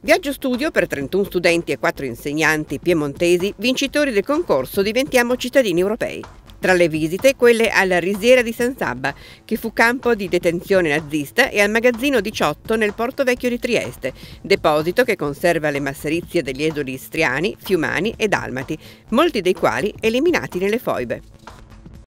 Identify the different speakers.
Speaker 1: Viaggio Studio per 31 studenti e 4 insegnanti piemontesi, vincitori del concorso Diventiamo cittadini europei. Tra le visite quelle alla risiera di San Sabba, che fu campo di detenzione nazista, e al magazzino 18 nel porto vecchio di Trieste, deposito che conserva le masserizie degli esuli istriani, fiumani e dalmati, molti dei quali eliminati nelle foibe.